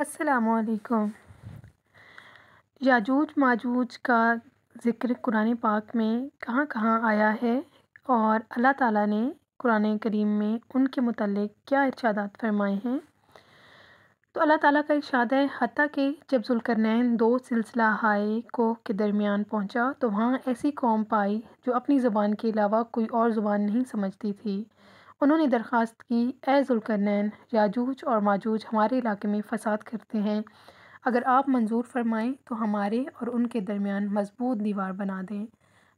असलकुम याजूज माजूज का ज़िक्र कुरान पाक में कहाँ कहाँ आया है और अल्लाह ताला ने कुरान करीम में उनके मतलब क्या इर्शादात फरमाए हैं तो अल्लाह ताला का इर्शाद है हती कि जब जुलकरनैन दो सिलसिला हाय को के दरमियान पहुँचा तो वहाँ ऐसी कौम पाई जो अपनी ज़बान के अलावा कोई और ज़ुबान नहीं समझती थी उन्होंने दरख्वास्त की ए जुलकरनैन याजूज और माजूज हमारे इलाके में फसाद करते हैं अगर आप मंजूर फरमाएं तो हमारे और उनके दरमियान मजबूत दीवार बना दें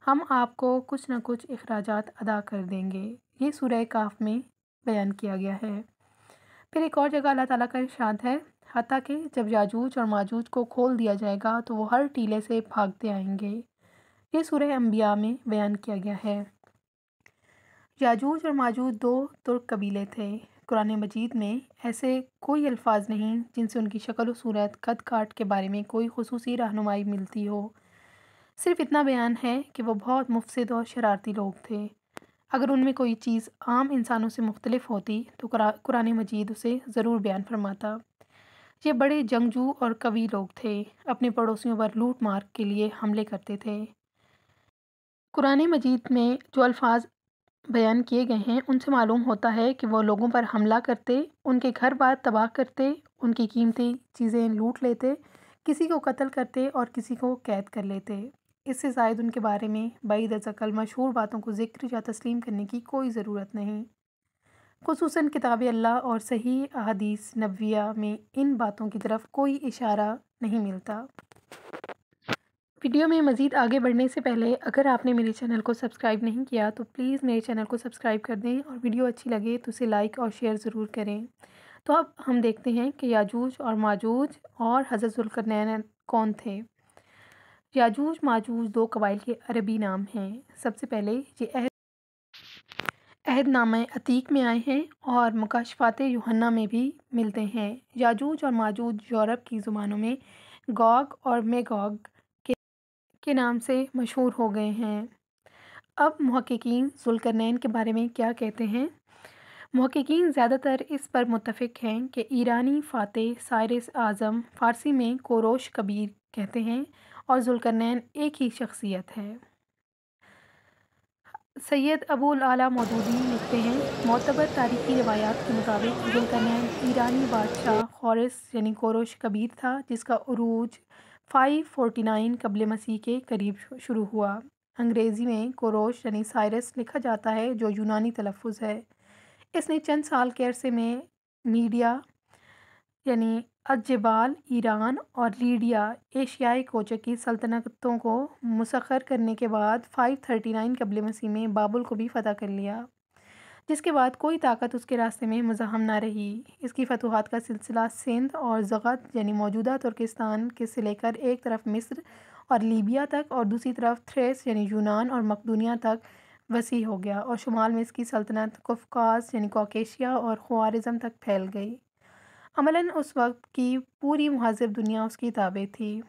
हम आपको कुछ ना कुछ अखराज अदा कर देंगे ये सूर्य काफ में बयान किया गया है फिर एक और जगह अल्लाह ताला का इर्शाद है हती कि जब याजूज और माजूज को खोल दिया जाएगा तो वह हर टीले से भागते आएंगे ये सूर्य अम्बिया में बयान किया गया है याजूज और माजूज दो तुर्क कबीले थे कुरान मजीद में ऐसे कोई अल्फाज नहीं जिनसे उनकी शक्ल व सूरत कद काट के बारे में कोई खसूस रहनुमाई मिलती हो सिर्फ इतना बयान है कि वह बहुत मुफसद और शरारती लोग थे अगर उनमें कोई चीज़ आम इंसानों से मुख्तलिफ होती तो कुरान मजीद उसे ज़रूर बयान फरमाता ये बड़े जंगजू और कवि लोग थे अपने पड़ोसियों पर लूट मार के लिए हमले करते थे कुरान मजीद में जो अल्फाज बयान किए गए हैं उनसे मालूम होता है कि वो लोगों पर हमला करते उनके घर बार तबाह करते उनकी कीमती चीज़ें लूट लेते किसी को कत्ल करते और किसी को कैद कर लेते इससे शायद उनके बारे में बई अजकल मशहूर बातों को जिक्र या तस्लीम करने की कोई ज़रूरत नहीं खसूस किताब अल्लाह और सही अदीस नविया में इन बातों की तरफ कोई इशारा नहीं मिलता वीडियो में मज़ीद आगे बढ़ने से पहले अगर आपने मेरे चैनल को सब्सक्राइब नहीं किया तो प्लीज़ मेरे चैनल को सब्सक्राइब कर दें और वीडियो अच्छी लगे तो उसे लाइक और शेयर ज़रूर करें तो अब हम देखते हैं कि याजूज और माजूज और हज़रत जुल्करनैन कौन थे याजूज माजूज दो कबाइल के अरबी नाम हैं सबसे पहले ये अहदनामे अतीक में आए हैं और मुकाशफात योहन्ना में भी मिलते हैं याजूज और माजूज यूरोप की ज़ुबानों में गॉग और मेगॉग के नाम से मशहूर हो गए हैं अब महक़िन जुलकरनैन के बारे में क्या कहते हैं महक़िन ज़्यादातर इस पर मुतफ़ हैं कि ईरानी फ़ातह सायरस आज़म फ़ारसी में कोरोश कबीर कहते हैं और जुलकरनैन एक ही शख्सियत है सैयद अबूल आला मौदूदी लिखते हैं मोतबर तारीखी रवायात के मुताबिक जुलकरनैन ईरानी बादशाह खौरस यानी कोरोश कबीर था जिसका अरूज 549 कबल मसीह के करीब शुरू हुआ अंग्रेज़ी में कोरोश यानी साइरस लिखा जाता है जो यूनानी तलफ़ है इसने चंद साल के अरसे में मीडिया यानी अजबाल ईरान और लीडिया एशियाई कोचक की सल्तनतों को मुसखर करने के बाद 539 कबल मसीह में बाबुल को भी फ़तह कर लिया जिसके बाद कोई ताकत उसके रास्ते में मज़ाहम ना रही इसकी फतूहत का सिलसिला सिंध और ज़गत यानी मौजूदा तुर्किस्तान के से लेकर एक तरफ मिस्र और लीबिया तक और दूसरी तरफ थ्रेस यानी यूनान और मकदूनिया तक वसी हो गया और शुमाल में इसकी सल्तनत कुफकास यानी कॉकेशिया और खुआरिज़म तक फैल गई अमला उस वक्त की पूरी महाजब दुनिया उसकी ताबे थी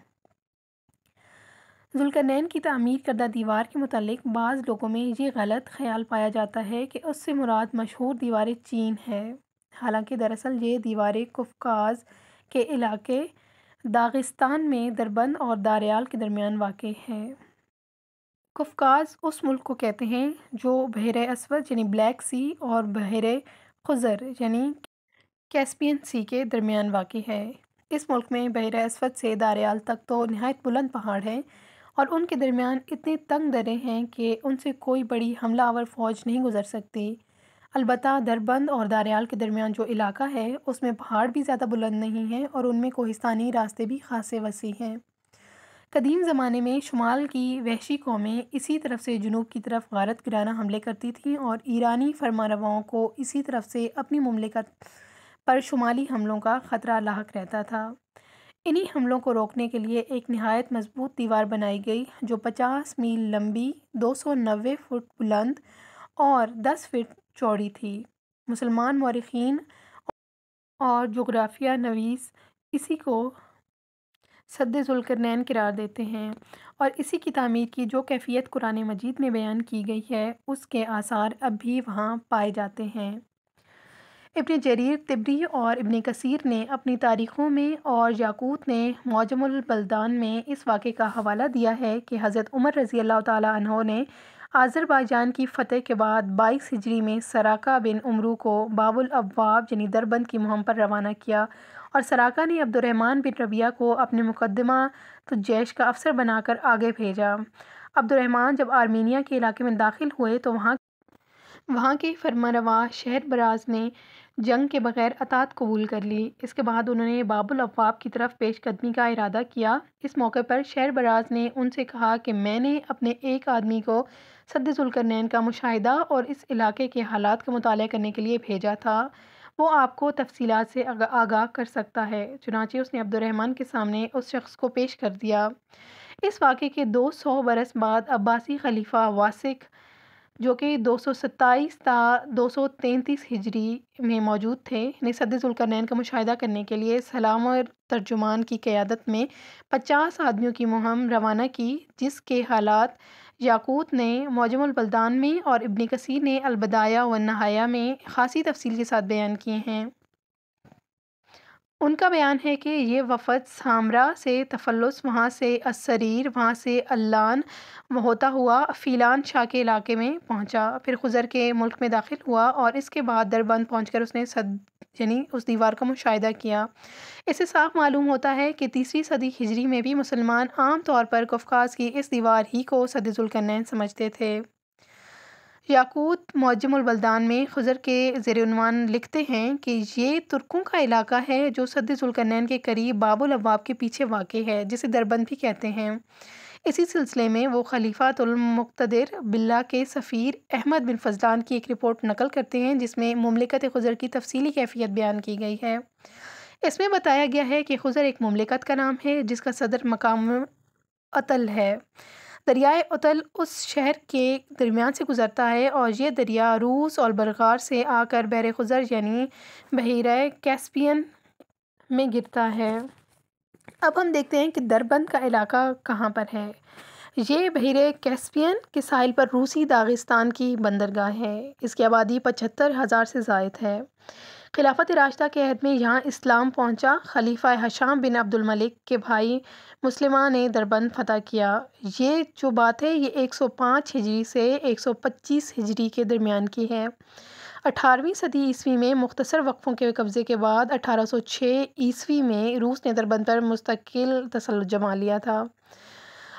जुल्कनैन की तमीर करदा दीवार के मतलब बाज़ लोगों में ये गलत ख्याल पाया जाता है कि उससे मुराद मशहूर दीवार चीन है हालांकि दरअसल ये दीवार कुफकाज के इलाके दागिस्तान में दरबंद और दारियाल के दरमियान वाक़ है कुफकाज उस मुल्क को कहते हैं जो बहर असवद यानी ब्लैक सी और बहर खुजर यानी कैस्पियन सी के दरमियान वाक़ है इस मुल्क में बहर असवद से दारियाल तक तो नहायत बुलंद पहाड़ हैं और उनके दरमियान इतनी तंग दरें हैं कि उनसे कोई बड़ी हमलावर फ़ौज नहीं गुज़र सकती अलबत् दरबंद और दारयाल के दरमियान जो इलाका है उसमें पहाड़ भी ज़्यादा बुलंद नहीं है और उनमें कोहिस्तानी रास्ते भी खासे वसी हैं कदीम ज़माने में शुमाल की वहशी कौमें इसी तरफ से जनूब की तरफ गारत गिराना हमले करती थीं और ईरानी फरमारवाओं को इसी तरफ से अपनी ममलिकत पर शुमाली हमलों का ख़तरा लाक रहता था इन्हीं हमलों को रोकने के लिए एक नहायत मजबूत दीवार बनाई गई जो 50 मील लंबी 290 फुट बुलंद और 10 फीट चौड़ी थी मुसलमान मौरखीन और जोग्राफिया नवीस इसी को जुलकरनैन करार देते हैं और इसी की तमीर की जो कैफियत कुरान मजीद में बयान की गई है उसके आसार अब भी वहाँ पाए जाते हैं इबन जरीर तिबरी और इबन कसर ने अपनी तारीख़ों में और याकूत ने मौजमलबलदान में इस वाक़े का हवाला दिया है कि हज़रत उमर रज़ी अल्लाह तहों ने आज़रबाईजान की फ़तेह के बाद बाईस हिजरी में सराका बिन उमरू को बाबुल अब्वाब यानी दरबंद की मुहम पर रवाना किया और सराका ने अब्दुलरहमान बिन रबिया को अपने मुकदमा तो जैश का अफसर बनाकर आगे भेजा अब्दुलरहमान जब आर्मीनिया के इलाके में दाखिल हुए तो वहाँ वहाँ के फरमारवा शहर बराज ने जंग के बगैर अतात कबूल कर ली इसके बाद उन्होंने बाबुल अफवाब की तरफ पेशकदमी का इरादा किया इस मौके पर शहर बराज ने उनसे कहा कि मैंने अपने एक आदमी को सदजुलकरनैन का मुशाहिदा और इस इलाके के हालात का मुताल करने के लिए भेजा था वो आपको तफसी से आगाह कर सकता है चुनाचे उसने अब्दुलरहमान के सामने उस शख्स को पेश कर दिया इस वाक़े के दो सौ बरस बाद अब्बासी खलीफा वासिक जो कि दो सौ सत्ताईस दो सौ तैंतीस हिजरी में मौजूद थे ने सद का मुशाह करने के लिए सलाम और तर्जुमान की क़्यादत में पचास आदमियों की मुहम रवाना की जिसके हालात याकूत ने मौजमबलदान में और इबन कसीर ने अलबदाया व नहाया में ख़ासी तफसील के साथ बयान किए हैं उनका बयान है कि ये वफ़द सामरा से तफल्लुस वहाँ से असरीर वहाँ से अल्लान होता हुआ फ़ीलान शाह के इलाके में पहुँचा फिर खुजर के मुल्क में दाखिल हुआ और इसके बाद दरबंद पहुँच उसने सद यानी उस दीवार का मुशाह किया इससे साफ मालूम होता है कि तीसरी सदी हिजरी में भी मुसलमान आम तौर पर कफकाज की इस दीवार ही को सदजुलकनैन समझते थे याकूत मौजमुलबलदान में खुजर के ज़ेरवान लिखते हैं कि ये तुर्कों का इलाका है जो जुलकरनैन के करीब बाबुल अवाब के पीछे वाक़ है जिसे दरबंद भी कहते हैं इसी सिलसिले में वो खलीफातुलमकतदर बिल्ला के सफ़ीर अहमद बिन फजलान की एक रिपोर्ट नकल करते हैं जिसमें ममलिकत खुजर की तफसीली कैफियत बयान की गई है इसमें बताया गया है कि खजर एक ममलिकत का नाम है जिसका सदर मकाम अतल है दरियाए उतल उस शहर के दरमियान से गुज़रता है और यह दरिया रूस और बरगार से आकर बहर खुजर यानी बहरा कैस्पियन में गिरता है अब हम देखते हैं कि दरबंद का इलाका कहाँ पर है ये बहर कैस्पियन के साहिल पर रूसी दागिस्तान की बंदरगाह है इसकी आबादी पचहत्तर हज़ार से जायद है खिलाफत रास्ता के अहद में यहाँ इस्लाम पहुँचा खलीफा हशाम बिन अब्दुलमलिक के भाई मुसलमान ने दरबंद फतह किया ये जो बात है ये 105 हिजरी से 125 हिजरी के दरमियान की है अठारहवीं सदी ईस्वी में मुख्तसर वक्फ़ों के कब्ज़े के बाद 1806 ईस्वी में रूस ने दरबंद पर मुस्तकिल तसल जमा लिया था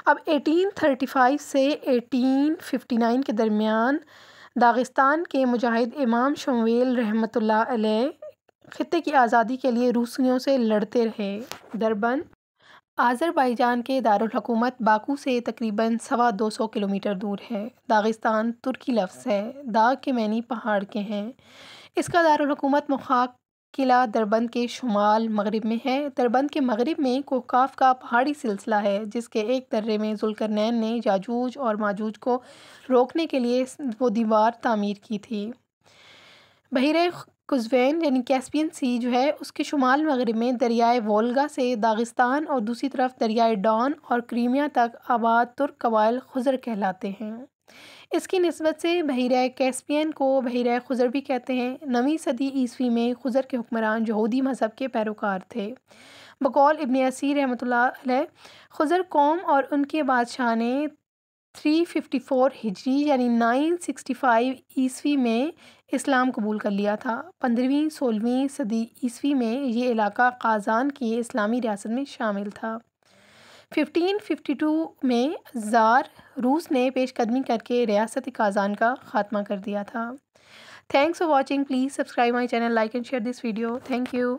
अब 1835 से 1859 के दरमियान दागिस्तान के मुजाहिद इमाम शमवेल रहमत ख़त्े की आज़ादी के लिए रूसियों से लड़ते रहे दरबन आज़रबाईजान के दारकूमत बाकू से तकरीबन सवा दो सौ किलोमीटर दूर है दागिस्तान तुर्की लफ्ज़ है दाग के मैनी पहाड़ के हैं इसका दारकूमत मुखाक किला दरबंद के शुमाल मगरब में है दरबंद के मगरब में कोकाफ का पहाड़ी सिलसिला है जिसके एक दर्रे में जुलकरनैन ने जाजूज और माजूज को रोकने के लिए वो दीवार तामीर की थी बहिर कुजवैन यानी कैस्पियन सी जो है उसके शुमाल मगरब में दरियाए वोलगा से दागिस्तान और दूसरी तरफ दरियाए डॉन और क्रीमिया तक आबाद तुर्क कबाइल खुजर कहलाते हैं इसकी नस्बत से बहिर कैस्पियन को बहिर खुजर भी कहते हैं नवीं सदी ईस्वी में खुजर के हुक्मरान जहूदी मज़हब के पैरोकार थे बकौल इबन असी रहमत खुजर कौम और उनके बादशाह ने 354 हिजरी यानी 965 ईस्वी में इस्लाम कबूल कर लिया था पंद्रहवीं सोलहवीं सदी ईस्वी में ये इलाका काजान की इस्लामी रियासत में शामिल था 1552 में ज़ार रूस ने पेशकदमी करके रियासत काजान का खात्मा कर दिया था thanks for watching please subscribe my channel like and share this video thank you